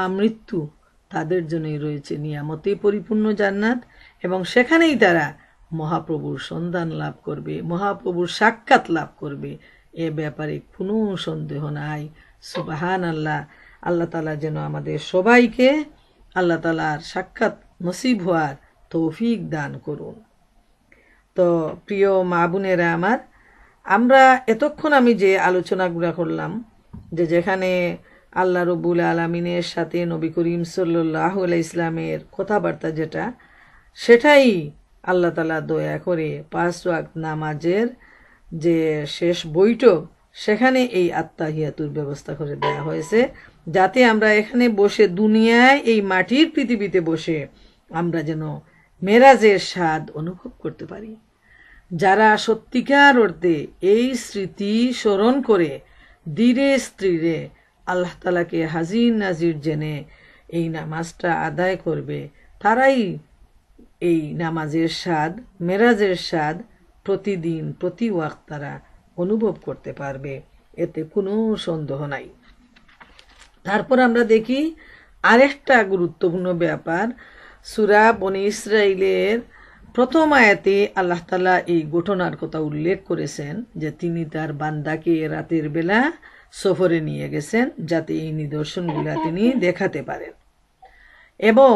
আমৃত্যু তাদের জন্যই রয়েছে নিয়ামতে পরিপূর্ণ জান্নাত এবং সেখানেই তারা মহাপ্রভুর সন্ধান লাভ করবে মহাপ্রভুর সাক্ষাৎ লাভ করবে এ ব্যাপারে কোনো সন্দেহ নাই সুবাহান আল্লাহ আল্লাহ তালা যেন আমাদের সবাইকে আল্লাহ তালার সাক্ষাৎ নসিব হওয়ার তৌফিক দান করুন তো প্রিয় মা বোনেরা আমার আমরা এতক্ষণ আমি যে আলোচনাগুলো করলাম যে যেখানে আল্লাহ রবুল আলমিনের সাথে নবী করিম সাল্লাহ ইসলামের কথাবার্তা যেটা সেটাই আল্লাহ তালা দয়া করে পাঁচ ওয়াক্ত নামাজের যে শেষ বৈঠক সেখানে এই আত্মাহিয়াতুর ব্যবস্থা করে দেয়া হয়েছে যাতে আমরা এখানে বসে দুনিয়ায় এই মাটির পৃথিবীতে বসে আমরা যেন মেরাজের স্বাদ অনুভব করতে পারি যারা সত্যিকার অর্থে এই স্মৃতি স্মরণ করে দীরে স্ত্রীরে আল্লাহ তালাকে হাজির নাজির জেনে এই নামাজটা আদায় করবে তারাই এই নামাজের স্বাদ মেরাজের স্বাদ প্রতিদিন প্রতি ওয়াক্ত তারা অনুভব করতে পারবে এতে কোনো সন্দেহ নাই তারপর আমরা দেখি আরেকটা গুরুত্বপূর্ণ ব্যাপার সুরা বনে ইসরায়েলের প্রথম আয়াতে আল্লাহ তালা এই ঘটনার কথা উল্লেখ করেছেন যে তিনি তার বান্দাকে রাতের বেলা সফরে নিয়ে গেছেন যাতে এই নিদর্শনগুলা তিনি দেখাতে পারেন এবং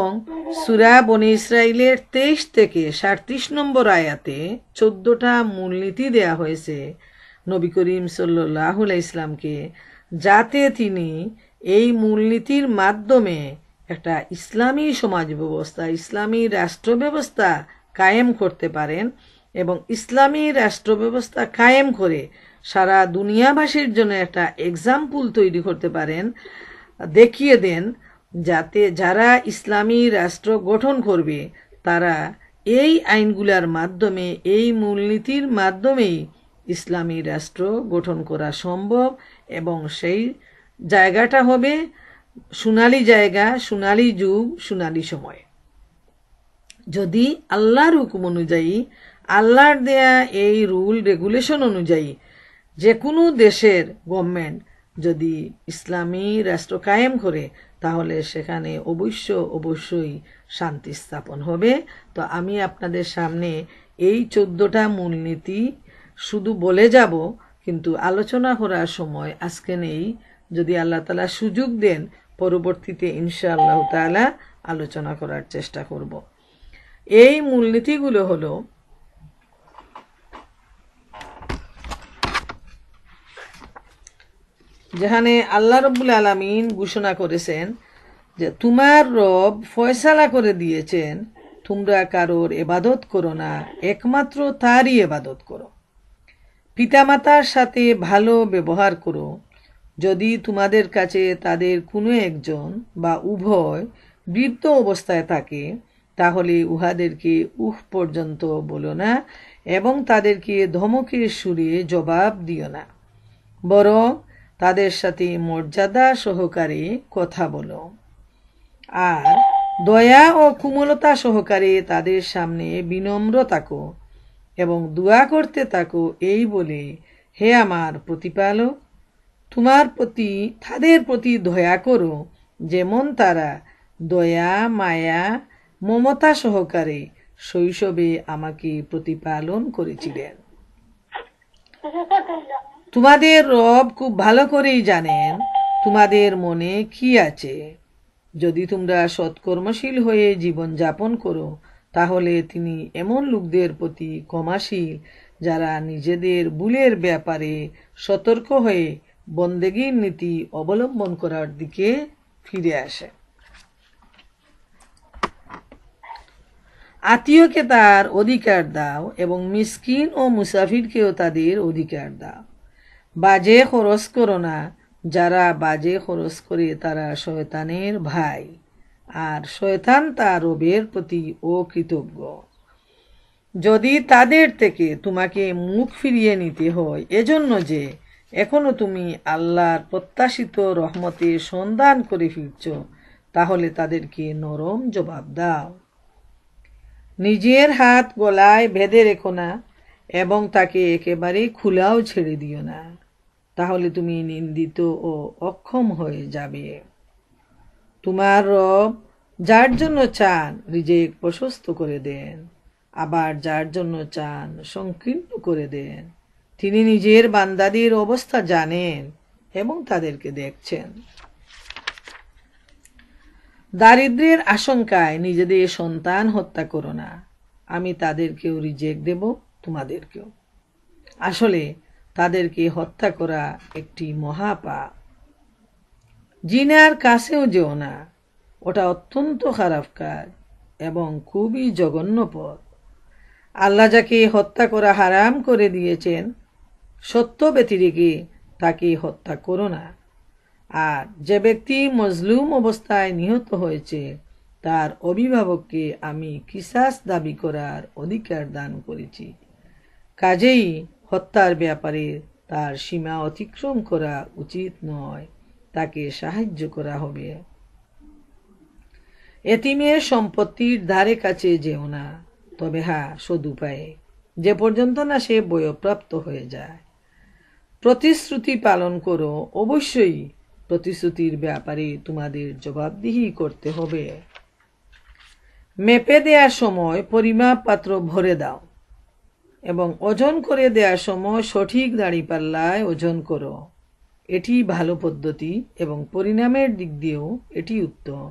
সুরা বন ইসরায়েলের তেইশ থেকে সাড়ত্রিশ নম্বর আয়াতে চোদ্দোটা মূলনীতি দেয়া হয়েছে নবী করিম সাল্লাহুল ইসলামকে যাতে তিনি এই মূলনীতির মাধ্যমে একটা ইসলামী সমাজ ব্যবস্থা ইসলামী রাষ্ট্র ব্যবস্থা কায়েম করতে পারেন এবং ইসলামী রাষ্ট্র ব্যবস্থা কায়েম করে সারা দুনিয়াবাসীর জন্য একটা এক্সাম্পল তৈরি করতে পারেন দেখিয়ে দেন যাতে যারা ইসলামী রাষ্ট্র গঠন করবে তারা এই আইনগুলার মাধ্যমে এই মূলনীতির মাধ্যমেই ইসলামী রাষ্ট্র গঠন করা সম্ভব এবং সেই জায়গাটা হবে সোনালি জায়গা সোনালি যুগ সোনালি সময় যদি আল্লাহর হুকুম অনুযায়ী আল্লাহর দেয়া এই রুল রেগুলেশন অনুযায়ী যে কোনো দেশের গভর্নমেন্ট যদি ইসলামী রাষ্ট্র কায়েম করে তাহলে সেখানে অবশ্য অবশ্যই শান্তি স্থাপন হবে তো আমি আপনাদের সামনে এই চোদ্দোটা মূলনীতি শুধু বলে যাব কিন্তু আলোচনা করার সময় আজকে নেই যদি আল্লাহ তালা সুযোগ দেন পরবর্তীতে ইনশাআল্লাহ তালা আলোচনা করার চেষ্টা করব এই মূলনীতিগুলো হলো যেখানে আল্লাহ রব্বুল আলমিন ঘোষণা করেছেন যে তোমার রব ফয়সালা করে দিয়েছেন তোমরা কারোর এবাদত করো না একমাত্র তারই এবাদত করো পিতামাতার সাথে ভালো ব্যবহার করো যদি তোমাদের কাছে তাদের কোনো একজন বা উভয় বৃদ্ধ অবস্থায় থাকে তাহলে উহাদেরকে উহ পর্যন্ত বলো না এবং তাদেরকে ধমকের সুরে জবাব দিও না বরং তাদের সাথে মর্যাদা সহকারে কথা বলো আর দয়া ও কুমলতা সহকারে তাদের সামনে বিনম্র তাকো এবং দোয়া করতে তাকো এই বলে হে আমার প্রতিপালক তোমার প্রতি তাদের প্রতি দয়া করো যেমন তারা দয়া মায়া মমতা সহকারে শৈশবে আমাকে প্রতিপালন করেছিলেন তোমাদের রব খুব ভালো করেই জানেন তোমাদের মনে কি আছে যদি তোমরা সৎকর্মশীল হয়ে জীবন যাপন করো তাহলে তিনি এমন লোকদের প্রতি ক্ষমাশীল যারা নিজেদের ভুলের ব্যাপারে সতর্ক হয়ে বন্দেগীর নীতি অবলম্বন করার দিকে ফিরে আসে আত্মীয়কে তার অধিকার দাও এবং মিসকিন ও মুসাফিরকেও তাদের অধিকার দাও বাজে খরচ করো না যারা বাজে খরচ করে তারা শয়তানের ভাই আর শয়তান তার রবের প্রতি অকৃতজ্ঞ যদি তাদের থেকে তোমাকে মুখ ফিরিয়ে নিতে হয় এজন্য যে এখনও তুমি আল্লাহর প্রত্যাশিত রহমতের সন্ধান করে ফিরছ তাহলে তাদেরকে নরম জবাব দাও নিজের হাত গলায় বেঁধে রেখো না এবং তাকে একেবারে খোলাও ছেড়ে দিও না তাহলে তুমি নিন্দিত ও অক্ষম হয়ে যাবে তোমার রব যার জন্য চান রিজেক প্রশস্ত করে দেন আবার যার জন্য চান সংকীর্ণ করে দেন তিনি নিজের বান্দাদের অবস্থা জানেন এবং তাদেরকে দেখছেন দারিদ্রের আশঙ্কায় নিজেদের সন্তান হত্যা করো না আমি তাদেরকেও রিজেক্ট দেব তোমাদেরকেও আসলে তাদেরকে হত্যা করা একটি মহাপা জিনার কাছেও যেও না ওটা অত্যন্ত খারাপ কাজ এবং খুবই জঘন্য পথ আল্লাহ যাকে হত্যা করা হারাম করে দিয়েছেন সত্য ব্যতিরেকে তাকে হত্যা করো না আর যে ব্যক্তি মজলুম অবস্থায় নিহত হয়েছে তার অভিভাবককে আমি কিসাস দাবি করার অধিকার দান করেছি কাজেই হত্যার ব্যাপারে তার সীমা অতিক্রম করা উচিত নয় তাকে সাহায্য করা হবে এতিমের সম্পত্তির ধারে কাছে যেও না তবে হ্যাঁ সদুপায়ে যে পর্যন্ত না সে বয়প্রাপ্ত হয়ে যায় প্রতিশ্রুতি পালন করো অবশ্যই প্রতিশ্রুতির ব্যাপারে তোমাদের জবাবদিহি করতে হবে মেপে দেওয়ার সময় পরিমাপ পাত্র ভরে দাও এবং ওজন করে দেওয়ার সময় সঠিক দাঁড়িপাল্লায় ওজন করো এটি ভালো পদ্ধতি এবং পরিণামের দিক দিয়েও এটি উত্তম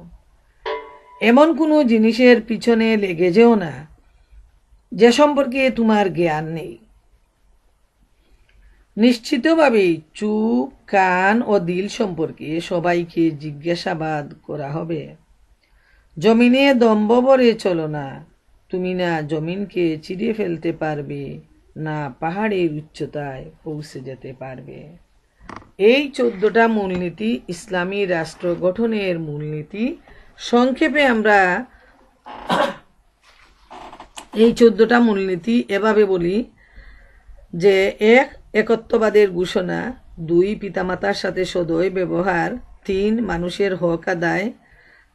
এমন কোনো জিনিসের পিছনে লেগে যেও না যে সম্পর্কে তোমার জ্ঞান নেই নিশ্চিতভাবেই চুপ কান ও দিল সম্পর্কে সবাইকে জিজ্ঞাসাবাদ করা হবে জমিনে দম্ভ ভরে চলো না তুমি না জমিনকে চিড়ে ফেলতে পারবে না পাহাড়ের উচ্চতায় পৌঁছে যেতে পারবে এই চোদ্দটা মূলনীতি ইসলামী রাষ্ট্র গঠনের মূলনীতি সংক্ষেপে আমরা এই চোদ্দটা মূলনীতি এভাবে বলি যে এক একত্ববাদের ঘোষণা দুই পিতামাতার সাথে সদয় ব্যবহার তিন মানুষের হক আদায়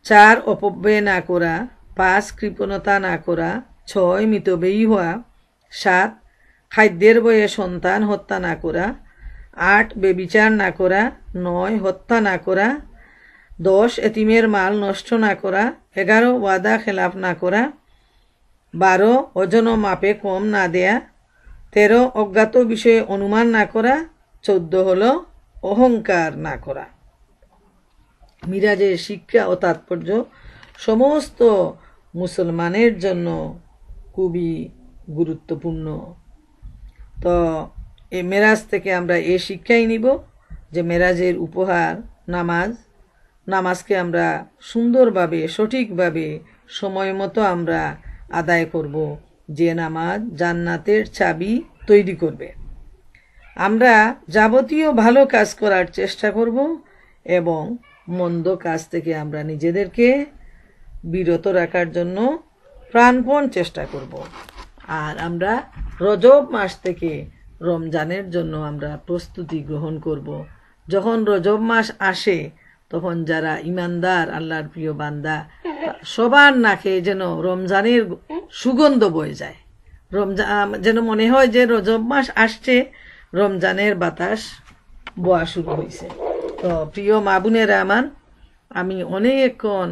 চার অপব্যয় না করা পাঁচ কৃপণতা না করা ছয় মিতব্যয়ী হওয়া সাত খাদ্যের বয়ে সন্তান হত্যা না করা আট বেবিচার না করা নয় হত্যা না করা দশ এতিমের মাল নষ্ট না করা এগারো ওয়াদা খেলাফ না করা বারো ওজন মাপে কম না দেয়া তেরো অজ্ঞাত বিষয়ে অনুমান না করা চোদ্দ হল অহংকার না করা মিরাজের শিক্ষা ও তাৎপর্য সমস্ত মুসলমানের জন্য খুবই গুরুত্বপূর্ণ তো এ মেরাজ থেকে আমরা এ শিক্ষাই নিব যে মেরাজের উপহার নামাজ নামাজকে আমরা সুন্দরভাবে সঠিকভাবে সময় মতো আমরা আদায় করব যে নামাজ জান্নাতের চাবি তৈরি করবে আমরা যাবতীয় ভালো কাজ করার চেষ্টা করব এবং মন্দ কাজ থেকে আমরা নিজেদেরকে বিরত রাখার জন্য প্রাণপণ চেষ্টা করব আর আমরা রজব মাস থেকে রমজানের জন্য আমরা প্রস্তুতি গ্রহণ করব যখন রজব মাস আসে তখন যারা ইমানদার আল্লাহর প্রিয় বান্দা সবার নাকে যেন রমজানের সুগন্ধ বয়ে যায় রমজান যেন মনে হয় যে রজব মাস আসছে রমজানের বাতাস বয়া শুরু হয়েছে তো প্রিয় মাবুনের আমান আমি অনেকক্ষণ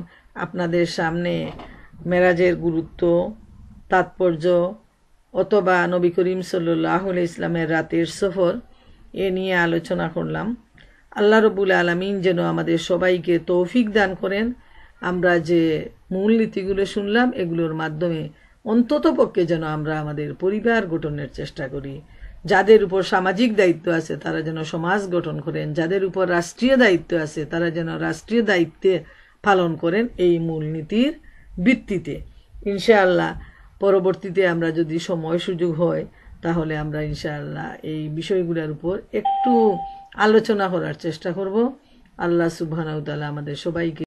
আপনাদের সামনে মেরাজের গুরুত্ব তাৎপর্য অথবা নবী করিম সাল্লাহ ইসলামের রাতের সফর এ নিয়ে আলোচনা করলাম আল্লাহ রবুল আলমিন যেন আমাদের সবাইকে তৌফিক দান করেন আমরা যে মূলনীতিগুলো শুনলাম এগুলোর মাধ্যমে অন্তত পক্ষে যেন আমরা আমাদের পরিবার গঠনের চেষ্টা করি যাদের উপর সামাজিক দায়িত্ব আছে তারা যেন সমাজ গঠন করেন যাদের উপর রাষ্ট্রীয় দায়িত্ব আছে তারা যেন রাষ্ট্রীয় দায়িত্বে পালন করেন এই মূলনীতির ভিত্তিতে ইনশাআল্লাহ পরবর্তীতে আমরা যদি সময় সুযোগ হয় তাহলে আমরা ইনশাআল্লাহ এই বিষয়গুলোর উপর একটু আলোচনা করার চেষ্টা করব আল্লাহ সুবহান তাআলা আমাদের সবাইকে